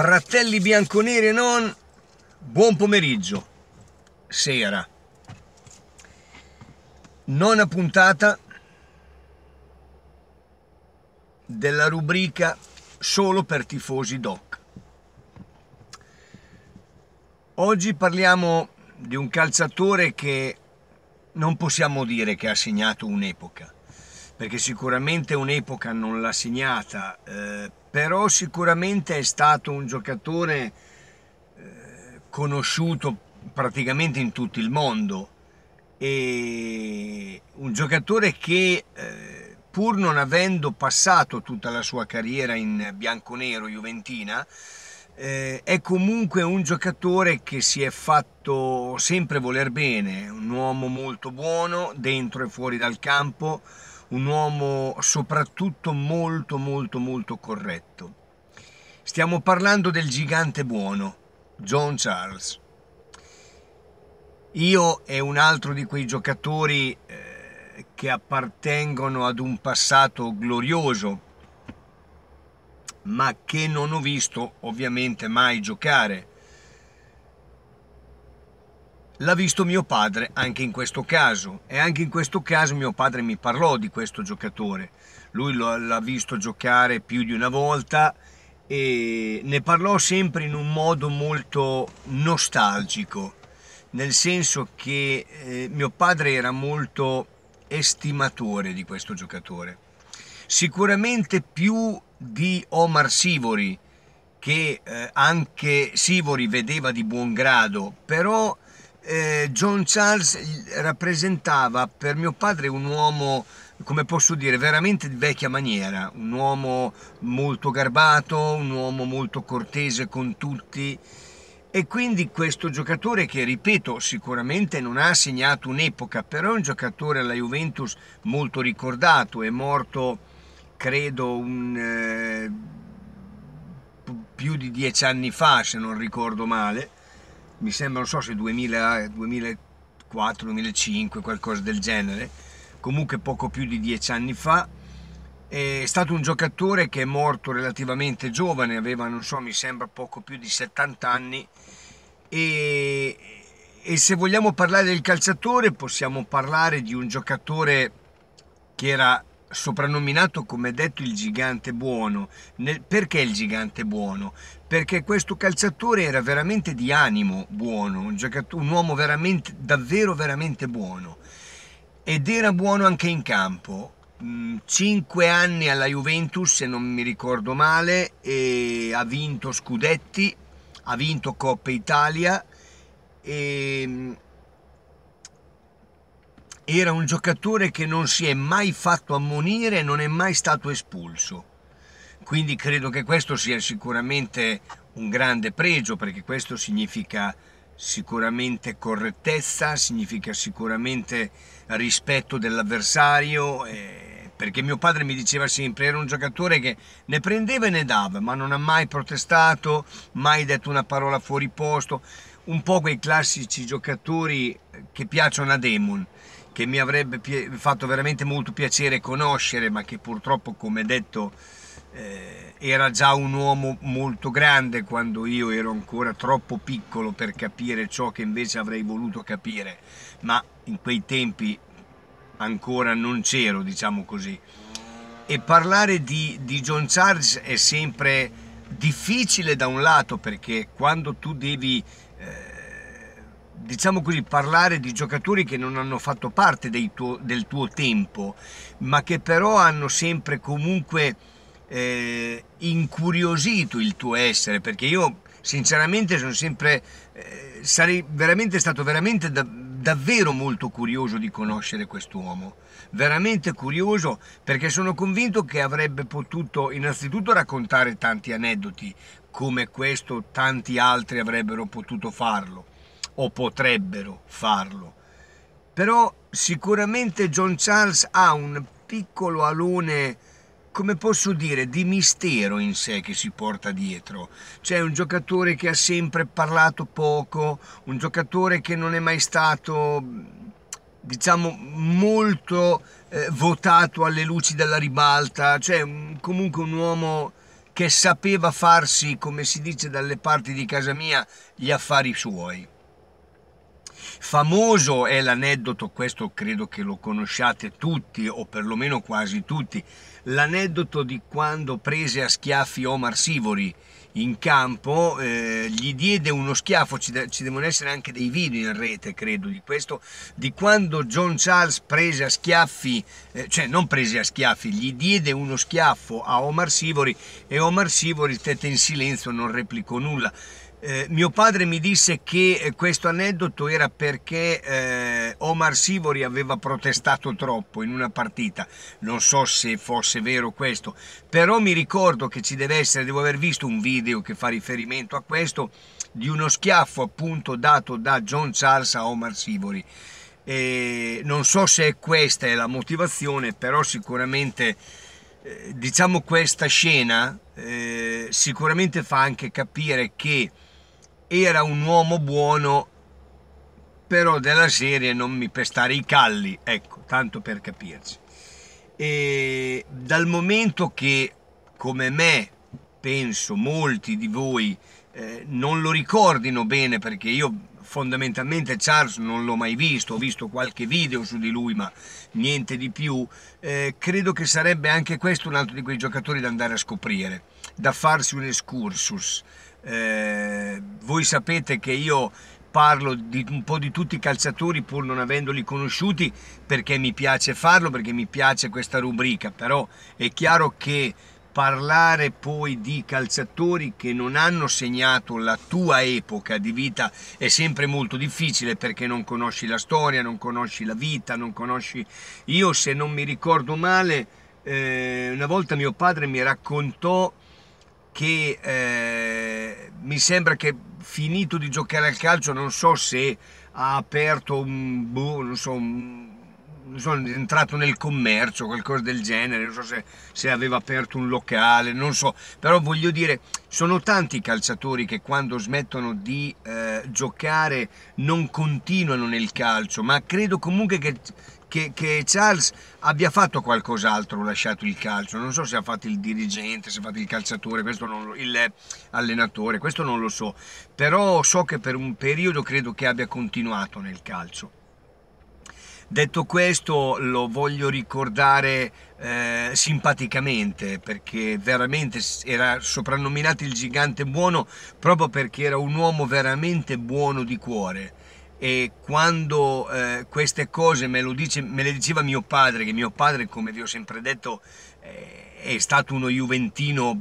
Fratelli bianconeri non... Buon pomeriggio. Sera. Nona puntata della rubrica Solo per tifosi doc. Oggi parliamo di un calciatore che non possiamo dire che ha segnato un'epoca perché sicuramente un'epoca non l'ha segnata, eh, però sicuramente è stato un giocatore eh, conosciuto praticamente in tutto il mondo e un giocatore che eh, pur non avendo passato tutta la sua carriera in bianconero juventina eh, è comunque un giocatore che si è fatto sempre voler bene, un uomo molto buono dentro e fuori dal campo, un uomo soprattutto molto molto molto corretto. Stiamo parlando del gigante buono, John Charles. Io e un altro di quei giocatori eh, che appartengono ad un passato glorioso, ma che non ho visto ovviamente mai giocare L'ha visto mio padre anche in questo caso e anche in questo caso mio padre mi parlò di questo giocatore. Lui l'ha visto giocare più di una volta e ne parlò sempre in un modo molto nostalgico, nel senso che eh, mio padre era molto estimatore di questo giocatore. Sicuramente più di Omar Sivori, che eh, anche Sivori vedeva di buon grado, però eh, John Charles rappresentava per mio padre un uomo come posso dire, veramente di vecchia maniera, un uomo molto garbato, un uomo molto cortese con tutti e quindi questo giocatore che, ripeto, sicuramente non ha segnato un'epoca, però è un giocatore alla Juventus molto ricordato, è morto, credo, un, eh, più di dieci anni fa, se non ricordo male mi sembra, non so se 2000, 2004, 2005, qualcosa del genere, comunque poco più di dieci anni fa. È stato un giocatore che è morto relativamente giovane, aveva, non so, mi sembra poco più di 70 anni. E, e se vogliamo parlare del calciatore, possiamo parlare di un giocatore che era soprannominato come detto il gigante buono. Nel, perché il gigante buono? Perché questo calciatore era veramente di animo buono, un, un uomo veramente, davvero veramente buono. Ed era buono anche in campo. Mm, cinque anni alla Juventus, se non mi ricordo male, e ha vinto Scudetti, ha vinto Coppa Italia e mm, era un giocatore che non si è mai fatto ammonire e non è mai stato espulso. Quindi credo che questo sia sicuramente un grande pregio perché questo significa sicuramente correttezza, significa sicuramente rispetto dell'avversario. Eh, perché mio padre mi diceva sempre, era un giocatore che ne prendeva e ne dava, ma non ha mai protestato, mai detto una parola fuori posto, un po' quei classici giocatori che piacciono a Demon che mi avrebbe fatto veramente molto piacere conoscere, ma che purtroppo, come detto, eh, era già un uomo molto grande quando io ero ancora troppo piccolo per capire ciò che invece avrei voluto capire, ma in quei tempi ancora non c'ero, diciamo così. E parlare di, di John Charles è sempre difficile da un lato perché quando tu devi... Eh, diciamo così, parlare di giocatori che non hanno fatto parte tuo, del tuo tempo, ma che però hanno sempre comunque eh, incuriosito il tuo essere, perché io sinceramente sono sempre, eh, sarei veramente stato veramente da, davvero molto curioso di conoscere quest'uomo, veramente curioso perché sono convinto che avrebbe potuto innanzitutto raccontare tanti aneddoti come questo, tanti altri avrebbero potuto farlo o potrebbero farlo. Però sicuramente John Charles ha un piccolo alone, come posso dire, di mistero in sé che si porta dietro. C'è un giocatore che ha sempre parlato poco, un giocatore che non è mai stato, diciamo, molto eh, votato alle luci della ribalta, cioè comunque un uomo che sapeva farsi, come si dice dalle parti di casa mia, gli affari suoi. Famoso è l'aneddoto, questo credo che lo conosciate tutti o perlomeno quasi tutti, l'aneddoto di quando prese a schiaffi Omar Sivori in campo, eh, gli diede uno schiaffo, ci, de- ci, devono essere anche dei video in rete, credo, di questo, di quando John Charles prese a schiaffi, eh, cioè non prese a schiaffi, gli diede uno schiaffo a Omar Sivori e Omar Sivori stette in silenzio, non replicò nulla. Eh, mio padre mi disse che eh, questo aneddoto era perché eh, Omar Sivori aveva protestato troppo in una partita. Non so se fosse vero questo, però mi ricordo che ci deve essere, devo aver visto un video che fa riferimento a questo, di uno schiaffo appunto dato da John Charles a Omar Sivori. Eh, non so se questa è la motivazione, però sicuramente eh, diciamo questa scena eh, sicuramente fa anche capire che era un uomo buono, però della serie non mi pestare i calli, ecco, tanto per capirci. E dal momento che, come me, penso molti di voi eh, non lo ricordino bene, perché io fondamentalmente Charles non l'ho mai visto, ho visto qualche video su di lui, ma niente di più. Eh, credo che sarebbe anche questo un altro di quei giocatori da andare a scoprire, da farsi un excursus. Eh, voi sapete che io parlo di un po' di tutti i calciatori pur non avendoli conosciuti perché mi piace farlo, perché mi piace questa rubrica, però è chiaro che parlare poi di calciatori che non hanno segnato la tua epoca di vita è sempre molto difficile perché non conosci la storia, non conosci la vita, non conosci... Io se non mi ricordo male, eh, una volta mio padre mi raccontò che... Eh, mi sembra che finito di giocare al calcio non so se ha aperto un, boh, non so, un sono entrato nel commercio, qualcosa del genere, non so se, se, aveva aperto un locale, non so, però voglio dire, sono tanti i calciatori che quando smettono di eh, giocare non continuano nel calcio, ma credo comunque che, che, che Charles abbia fatto qualcos'altro, lasciato il calcio, non so se ha fatto il dirigente, se ha fatto il calciatore, lo, il allenatore, questo non lo so, però so che per un periodo credo che abbia continuato nel calcio. Detto questo lo voglio ricordare eh, simpaticamente perché veramente era soprannominato il gigante buono proprio perché era un uomo veramente buono di cuore e quando eh, queste cose me, dice, me, le diceva mio padre, che mio padre come vi ho sempre detto eh, è stato uno juventino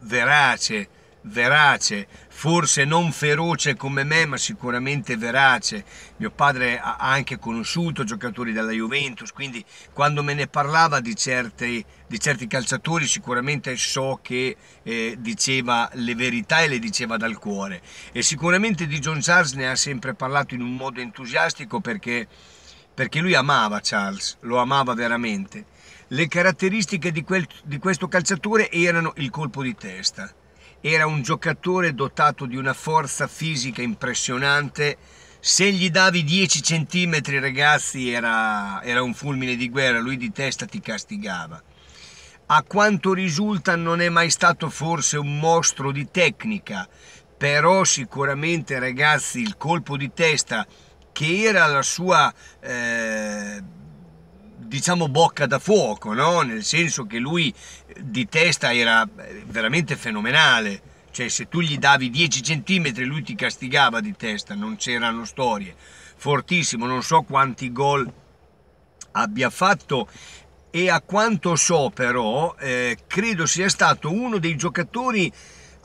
verace, verace, forse non feroce come me, ma sicuramente verace. Mio padre ha anche conosciuto giocatori della Juventus, quindi quando me ne parlava di certi, di certi calciatori sicuramente so che eh, diceva le verità e le diceva dal cuore. E sicuramente di John Charles ne ha sempre parlato in un modo entusiastico perché, perché lui amava Charles, lo amava veramente. Le caratteristiche di, quel, di questo calciatore erano il colpo di testa era un giocatore dotato di una forza fisica impressionante. Se gli davi 10 centimetri, ragazzi, era, era un fulmine di guerra. Lui di testa ti castigava. A quanto risulta non è mai stato forse un mostro di tecnica, però sicuramente ragazzi il colpo di testa che era la sua eh, diciamo bocca da fuoco, no? nel senso che lui eh, di testa era eh, veramente fenomenale. Cioè, se tu gli davi 10 centimetri, lui ti castigava di testa, non c'erano storie. Fortissimo, non so quanti gol abbia fatto e a quanto so però eh, credo sia stato uno dei giocatori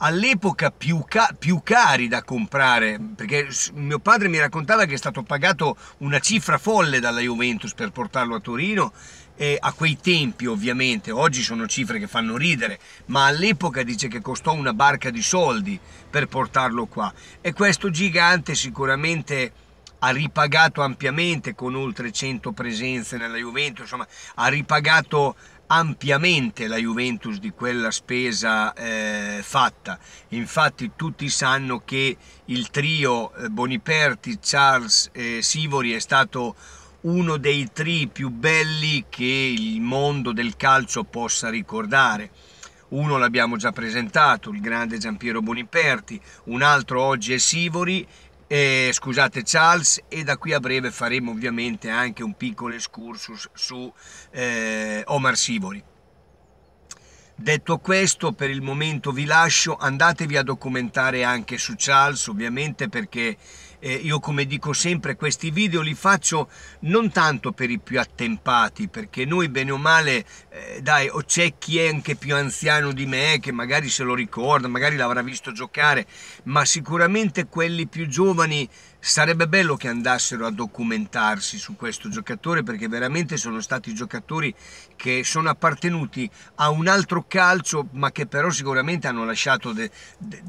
all'epoca più, ca- più, cari da comprare, perché mio padre mi raccontava che è stato pagato una cifra folle dalla Juventus per portarlo a Torino, e a quei tempi ovviamente, oggi sono cifre che fanno ridere, ma all'epoca dice che costò una barca di soldi per portarlo qua e questo gigante sicuramente ha ripagato ampiamente con oltre 100 presenze nella Juventus, insomma ha ripagato ampiamente la Juventus di quella spesa eh, fatta. Infatti tutti sanno che il trio eh, Boniperti, Charles e eh, Sivori è stato uno dei tri più belli che il mondo del calcio possa ricordare. Uno l'abbiamo già presentato, il grande Giampiero Boniperti, un altro oggi è Sivori eh, scusate Charles e da qui a breve faremo ovviamente anche un piccolo excursus su eh, Omar Sivori. Detto questo, per il momento vi lascio, andatevi a documentare anche su Charles, ovviamente perché eh, io come dico sempre questi video li faccio non tanto per i più attempati, perché noi bene o male, eh, dai, o c'è chi è anche più anziano di me che magari se lo ricorda, magari l'avrà visto giocare, ma sicuramente quelli più giovani Sarebbe bello che andassero a documentarsi su questo giocatore perché veramente sono stati giocatori che sono appartenuti a un altro calcio ma che però sicuramente hanno lasciato de, de,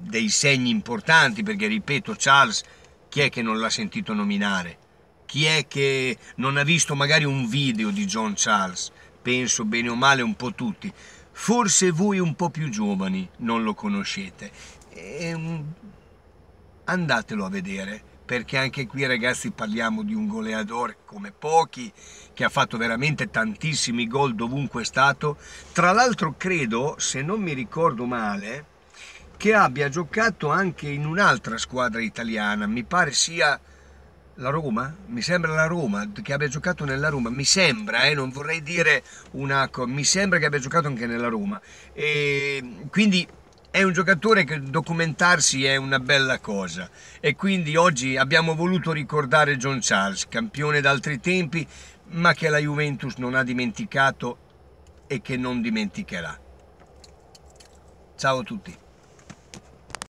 dei segni importanti perché ripeto Charles chi è che non l'ha sentito nominare? Chi è che non ha visto magari un video di John Charles? Penso bene o male un po' tutti. Forse voi un po' più giovani non lo conoscete. È ehm, un andatelo a vedere perché anche qui ragazzi parliamo di un goleador come pochi che ha fatto veramente tantissimi gol dovunque è stato tra l'altro credo se non mi ricordo male che abbia giocato anche in un'altra squadra italiana mi pare sia la Roma mi sembra la Roma che abbia giocato nella Roma mi sembra eh, non vorrei dire una mi sembra che abbia giocato anche nella Roma e quindi è un giocatore che documentarsi è una bella cosa e quindi oggi abbiamo voluto ricordare John Charles, campione d'altri tempi, ma che la Juventus non ha dimenticato e che non dimenticherà. Ciao a tutti.